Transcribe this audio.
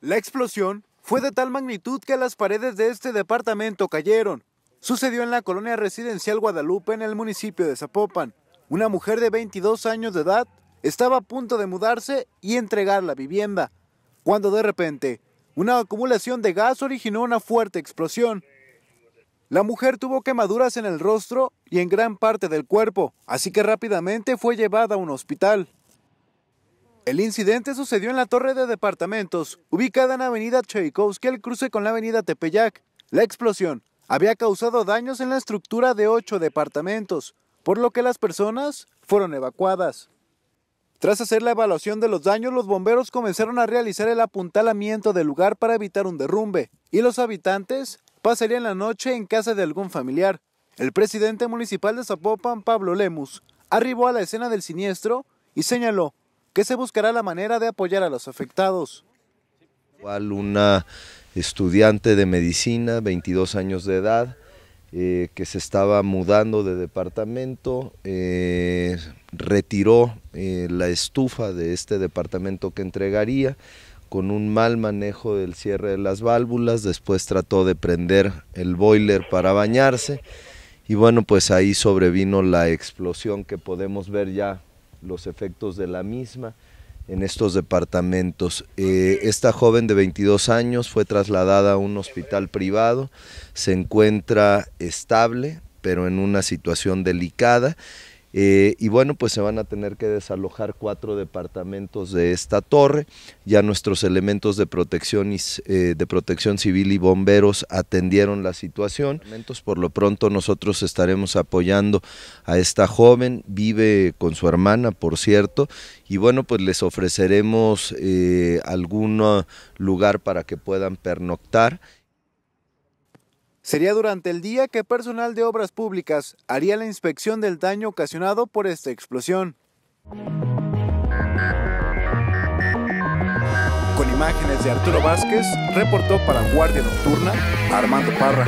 La explosión fue de tal magnitud que las paredes de este departamento cayeron. Sucedió en la colonia residencial Guadalupe, en el municipio de Zapopan. Una mujer de 22 años de edad estaba a punto de mudarse y entregar la vivienda, cuando de repente una acumulación de gas originó una fuerte explosión. La mujer tuvo quemaduras en el rostro y en gran parte del cuerpo, así que rápidamente fue llevada a un hospital. El incidente sucedió en la torre de departamentos, ubicada en Avenida Tchaikovsky, el cruce con la Avenida Tepeyac. La explosión había causado daños en la estructura de ocho departamentos, por lo que las personas fueron evacuadas. Tras hacer la evaluación de los daños, los bomberos comenzaron a realizar el apuntalamiento del lugar para evitar un derrumbe, y los habitantes en la noche en casa de algún familiar. El presidente municipal de Zapopan, Pablo Lemus, arribó a la escena del siniestro y señaló que se buscará la manera de apoyar a los afectados. Una estudiante de medicina, 22 años de edad, eh, que se estaba mudando de departamento, eh, retiró eh, la estufa de este departamento que entregaría, con un mal manejo del cierre de las válvulas, después trató de prender el boiler para bañarse y bueno, pues ahí sobrevino la explosión que podemos ver ya los efectos de la misma en estos departamentos. Eh, esta joven de 22 años fue trasladada a un hospital privado, se encuentra estable, pero en una situación delicada eh, y bueno, pues se van a tener que desalojar cuatro departamentos de esta torre. Ya nuestros elementos de protección, eh, de protección civil y bomberos atendieron la situación. Por lo pronto nosotros estaremos apoyando a esta joven, vive con su hermana, por cierto, y bueno, pues les ofreceremos eh, algún lugar para que puedan pernoctar. Sería durante el día que personal de obras públicas haría la inspección del daño ocasionado por esta explosión. Con imágenes de Arturo Vázquez, reportó para Guardia Nocturna Armando Parra.